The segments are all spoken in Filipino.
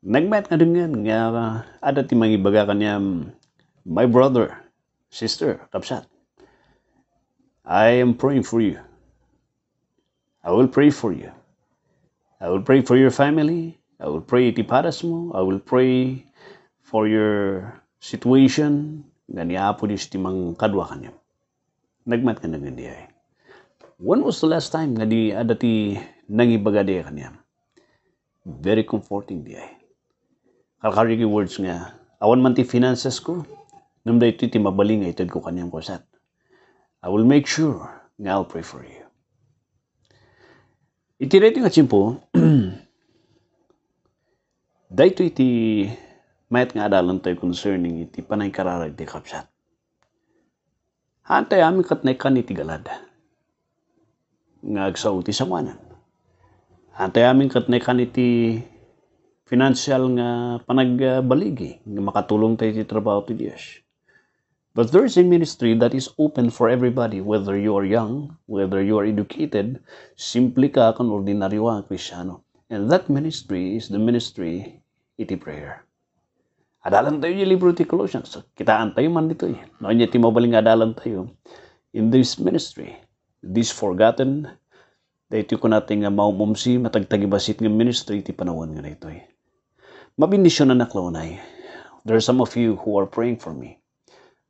nagmet nga dengan nga ada ti mangibaga kanyam my brother sister kapsat I am praying for you I will pray for you I will pray for your family I will pray ti paras mo I will pray for your situation ganiapo ni ti mang kadwa kanyam nagmet nga dengan eh. diay when was the last time nga di ada ti nangibaga diay kanyam very comforting diay eh. Kalkarigi words nga, awan man ti finances ko, namda ito ti mabaling nga itad ko kanyang kusat. I will make sure nga I'll pray for you. Iti ready nga chimpo, dahito iti mayat nga adalan tayo concerning iti panay kararag di kapsat. Hantay amin katnay kaniti galad. Nga agsaw iti samanan. Hantay amin katnay kaniti financial nga panagbaligi eh. nga makatulong tayo ti trabaho ti Dios. But there is a ministry that is open for everybody, whether you are young, whether you are educated, simply ka kan ordinaryo ang Kristiyano. And that ministry is the ministry iti prayer. Adalan tayo yung libro ti Colossians. Kitaan tayo man dito eh. Noon niya ti mabaling adalan tayo. In this ministry, this forgotten, dahil ko natin nga maumumsi, matagtagibasit nga ministry ti panawan nga na ito eh mabindisyon na naklaunay. There are some of you who are praying for me.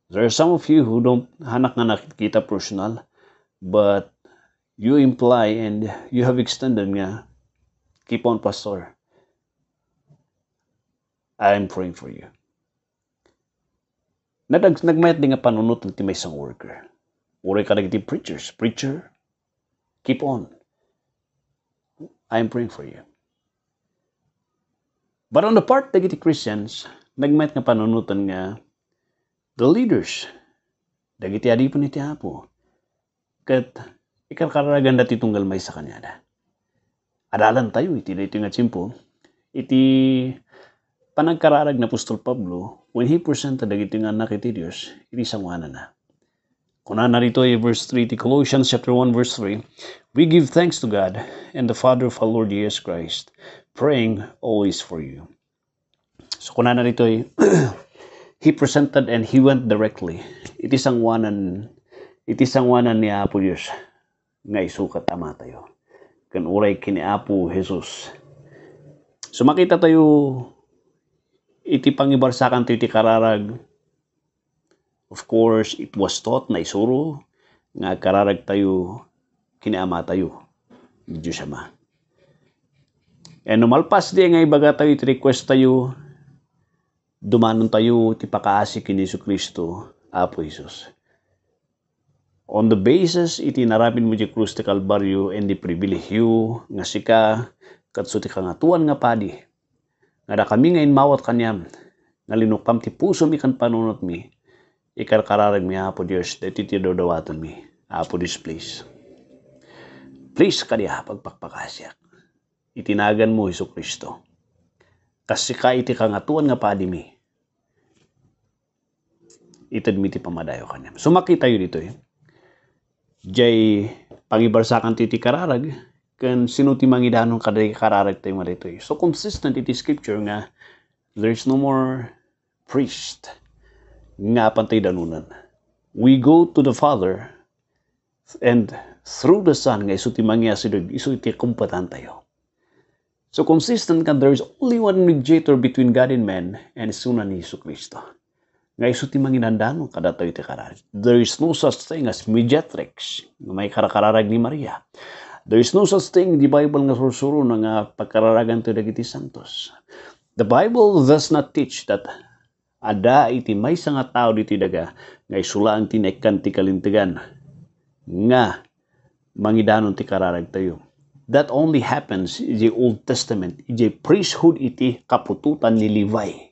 There are some of you who don't hanak na nakikita personal, but you imply and you have extended nga, keep on, Pastor. I am praying for you. Nadag, nagmayat din nga panunot ng timay isang worker. Uri ka nagti preachers. Preacher, keep on. I am praying for you. But on the part of the Christians, nagmayat nga panunutan nga the leaders dagiti adipon iti Apo ket ikarkaragan dati tunggal may sa kanya da. Adalan tayo iti dito nga tsimpo iti panagkararag na Apostol Pablo when he presented dagiti nga anak iti Dios iti sangwana na. Kuna narito ay verse 3, Colossians chapter 1 verse 3, We give thanks to God and the Father of our Lord Jesus Christ, praying always for you. So kuna narito ay, He presented and He went directly. It is ang and it is ang wanan ni Apo Diyos, nga isukat ama tayo. Kan uray kini Apo Jesus. So makita tayo, iti pangibarsakan tayo ti kararag, Of course, it was taught na isuro nga kararag tayo kinaama tayo. Diyos Ama. And eh, numalpas di nga ibaga tayo, request tayo, dumanon tayo, ti pakaasi kini Iso Kristo, Apo Jesus. On the basis, itinarapin mo di krus ti Kalbaryo and the privilege nga sika, katso ti kangatuan nga padi. Nga da kami nga inmawat kanyam, nga linukam ti puso mi kan panunot mi, ఇక్కడ kararag mi hapo Dios dati ti dodawatan mi hapo this place please kadiha pagpakpakasyak itinagan mo Hesus Kristo kasi ka iti kangatuan nga paadi mi itadmiti pamadayo kanyam sumakit so, tayo dito eh jay pangibarsakan ti kararag kan sino ti mangidanon kaday kararag tayo marito eh so consistent iti scripture nga there is no more priest nga pantay danunan. We go to the Father and through the Son nga iso ti mangyasidog, iso iti kumpatan tayo. So consistent kan there is only one mediator between God and man and sunan ni Isu Kristo. Nga iso ti manginandano kada tayo iti karar. There is no such thing as mediatrix nga may karakararag ni Maria. There is no such thing the Bible nga sursuro nga pagkararagan tayo dagiti santos. The Bible does not teach that ada iti may nga tao diti daga nga isulaan ti naikkan ti kalintigan nga mangidanon ti kararag tayo. That only happens in the Old Testament, in the priesthood iti kapututan ni Levi.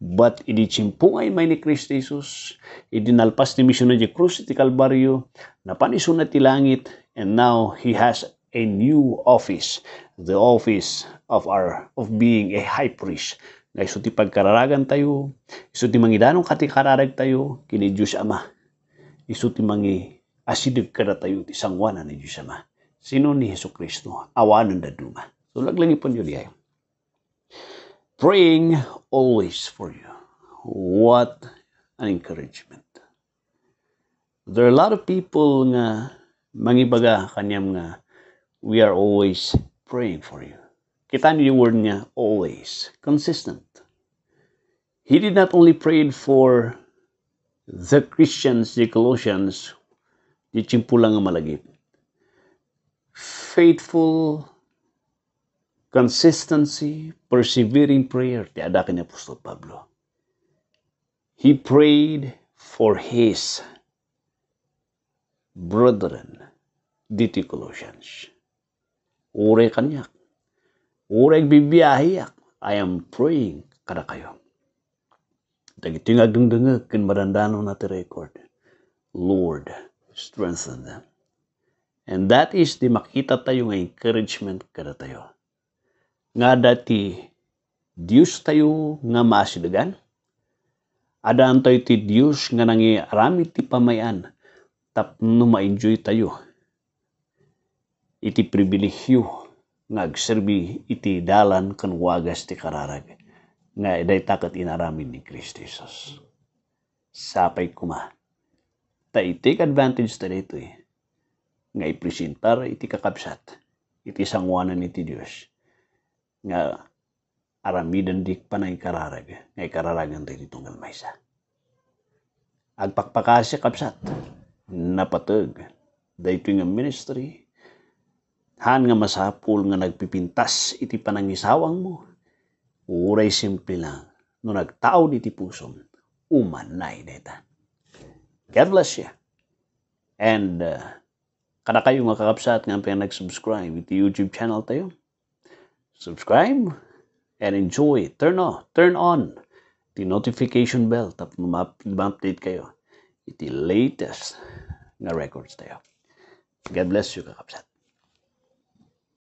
But iti chimpung ay may ni Christ Jesus, iti nalpas ni misyon na di krus iti Kalbaryo, napanisun na ti langit, and now he has a new office, the office of our of being a high priest nga ti pagkararagan tayo, isuti mangidanong katikararag tayo, kini Diyos Ama. ti mangi asidig kada tayo, ti sangwana ni Diyos Ama. Sino ni Heso Kristo? Awanan da duma. So laglangi po niyo diya. Praying always for you. What an encouragement. There are a lot of people nga mangibaga kanyam nga we are always praying for you. Kita niyo yung word niya, always. Consistent he did not only pray for the Christians, the Colossians, di chimpo Malagit. Faithful, consistency, persevering prayer, ti ada ni Apostol Pablo. He prayed for his brethren, diti Colossians. Ure kanyak. Ure bibiyahiyak. I am praying kada kayo. Dagiting agdungdunga kin marandano na record. Lord, strengthen them. And that is di makita tayo ng encouragement kada tayo. Nga dati, Diyos tayo nga masidagan. Adaan tayo ti Diyos nga nangi nangiarami ti pamayan tapno ma-enjoy tayo. Iti pribilehyo nga agserbi iti dalan kan wagas ti kararag nga iday takat inaramin ni Kristo Jesus. Sapay kuma. Ta i-take advantage ta dito eh. Nga ipresentar iti kakabsat. Iti sangwanan iti Dios Nga aramidan di pa na ikararag. Nga ikararagan tayo ditong almaysa. Agpakpakasya kapsat. Napatag. Dito nga ministry. Han nga masapul nga nagpipintas iti panangisawang mo Uray simple lang, no nagtao di ti pusom, umanay deta. God bless ya. And uh, kada kayo makakapsat nga pa nag-subscribe iti YouTube channel tayo. Subscribe and enjoy. Turn on, turn on the notification bell tap ma-update kayo iti latest nga records tayo. God bless you kakapsat.